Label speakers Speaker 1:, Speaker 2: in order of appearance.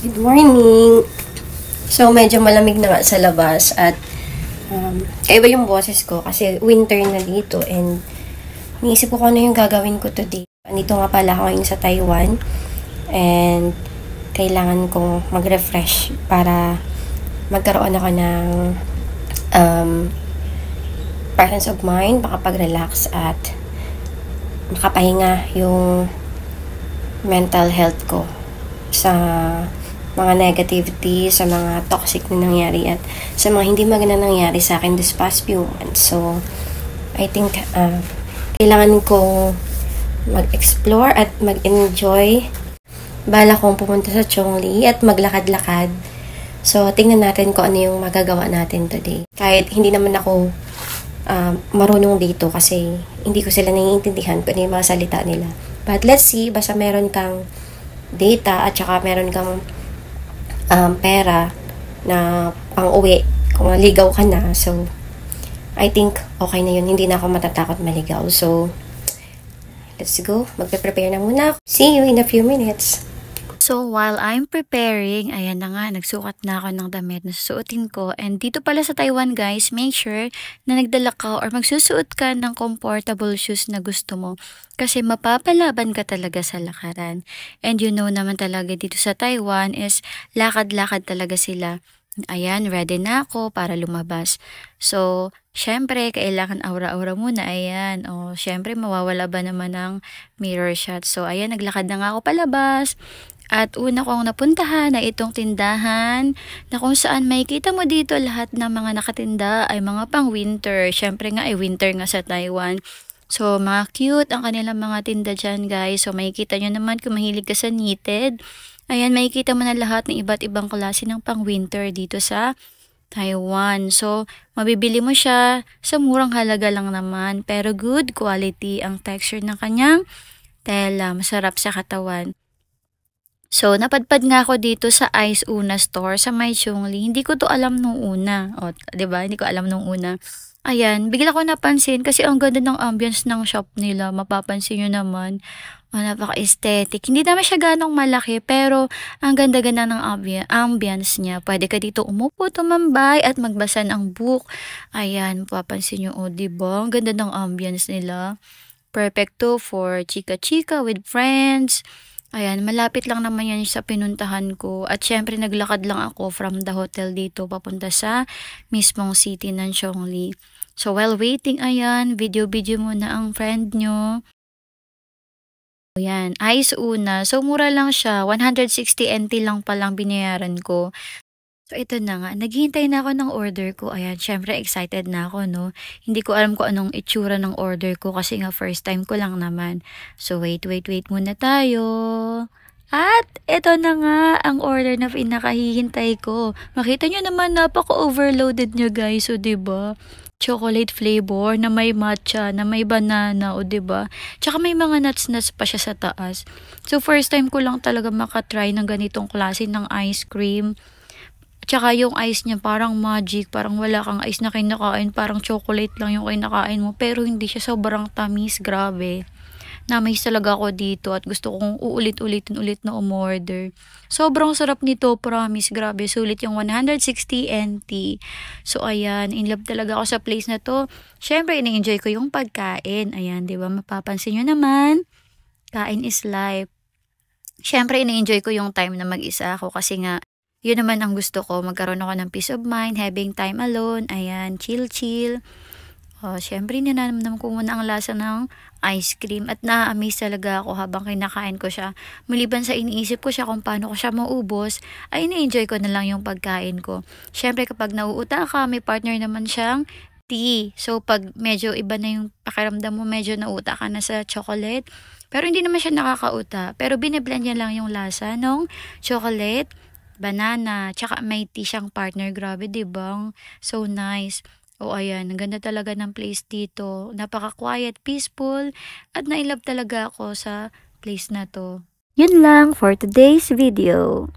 Speaker 1: Good morning! So, medyo malamig na nga sa labas at um, iba yung boses ko kasi winter na dito and naisip ko kung ano yung gagawin ko today. Andito nga pala ako ngayon sa Taiwan and kailangan kong mag-refresh para magkaroon ako ng um, presence of mind, makapag-relax at makapahinga yung mental health ko sa mga negativity, sa mga toxic na nangyari at sa mga hindi maganda nangyari sa akin this past few months. So, I think uh, kailangan ko mag-explore at mag-enjoy. Bala kong pumunta sa Chongli at maglakad-lakad. So, tingnan natin kung ano yung magagawa natin today. Kahit hindi naman ako uh, marunong dito kasi hindi ko sila naiintindihan kung ano yung mga salita nila. But let's see, basta meron kang data at saka meron kang um, pera na pang uwi kung ligaw ka na. So, I think okay na yun. Hindi na ako matatakot maligaw. So, let's go. Magpe-prepare na muna. See you in a few minutes. So
Speaker 2: while I'm preparing, ayan na nga, nagsukat na ako ng damit na susuotin ko. And dito pala sa Taiwan guys, make sure na nagdala ka or magsusuot ka ng comfortable shoes na gusto mo. Kasi mapapalaban ka talaga sa lakaran. And you know naman talaga dito sa Taiwan is lakad-lakad talaga sila. Ayan, ready na ako para lumabas. So, syempre, kailangan aura-aura muna. Ayan, o, oh, syempre, mawawala ba naman ng mirror shot. So, ayan, naglakad na nga ako palabas. At una kong napuntahan na itong tindahan na kung saan may kita mo dito lahat ng mga nakatinda ay mga pang winter. Siyempre nga ay winter nga sa Taiwan. So mga cute ang kanilang mga tinda dyan guys. So makikita nyo naman kung mahilig ka sa knitted. Ayan makikita mo na lahat ng iba't ibang klase ng pang winter dito sa Taiwan. So, mabibili mo siya sa murang halaga lang naman. Pero good quality ang texture ng kanyang tela. Masarap sa katawan. So, napadpad nga ako dito sa Ice Una store sa May Chongli. Hindi ko to alam nung una. O, ba diba? Hindi ko alam nung una. Ayan, bigla ko napansin kasi ang ganda ng ambience ng shop nila. Mapapansin nyo naman. Oh, napaka-aesthetic. Hindi naman siya ganong malaki, pero ang ganda-ganda ng ambience niya. Pwede ka dito umupo, tumambay, at magbasa ng book. Ayan, papansin nyo, oh, diba? Ang ganda ng ambience nila. Perfecto for chika-chika with friends Ayan, malapit lang naman yan sa pinuntahan ko. At syempre, naglakad lang ako from the hotel dito papunta sa mismong city ng Chongli. So, while waiting, ayan, video-video muna ang friend nyo. Ayan, ayos una. So, mura lang siya. 160 NT lang palang binayaran ko. So, ito na nga. Naghihintay na ako ng order ko. Ayan, syempre excited na ako, no? Hindi ko alam kung anong itsura ng order ko kasi nga first time ko lang naman. So, wait, wait, wait muna tayo. At ito na nga ang order na pinakahihintay ko. Makita nyo naman, napaka-overloaded niya, guys. So, oh, ba diba? chocolate flavor na may matcha, na may banana, o oh, ba diba? Tsaka may mga nuts nuts pa siya sa taas. So, first time ko lang talaga makatry ng ganitong klase ng ice cream. Tsaka yung ice niya parang magic, parang wala kang ice na kinakain, parang chocolate lang yung kinakain mo. Pero hindi siya sobrang tamis, grabe. Namiss talaga ako dito at gusto kong uulit-ulitin ulit na umorder. Sobrang sarap nito, promise. Grabe, sulit yung 160 NT. So, ayan, in love talaga ako sa place na to. Siyempre, ina-enjoy ko yung pagkain. Ayan, di ba? Mapapansin nyo naman, kain is life. Siyempre, ina-enjoy ko yung time na mag-isa ako kasi nga, yun naman ang gusto ko, magkaroon ako ng peace of mind, having time alone, ayan, chill chill. Oh, syempre ninanamnam ko muna ang lasa ng ice cream at na-amaze talaga ako habang kinakain ko siya. Maliban sa iniisip ko siya kung paano ko siya maubos, ay na-enjoy ko na lang yung pagkain ko. Syempre kapag nauuta ka, may partner naman siyang tea. So pag medyo iba na yung pakiramdam mo, medyo nauuta ka na sa chocolate. Pero hindi naman siya nakakauta. Pero bineblend niya lang yung lasa ng chocolate banana, tsaka may tea siyang partner. Grabe, di ba? So nice. O oh, ayan, ang ganda talaga ng place dito. Napaka-quiet, peaceful, at nailove talaga ako sa place na to. Yun lang for today's video.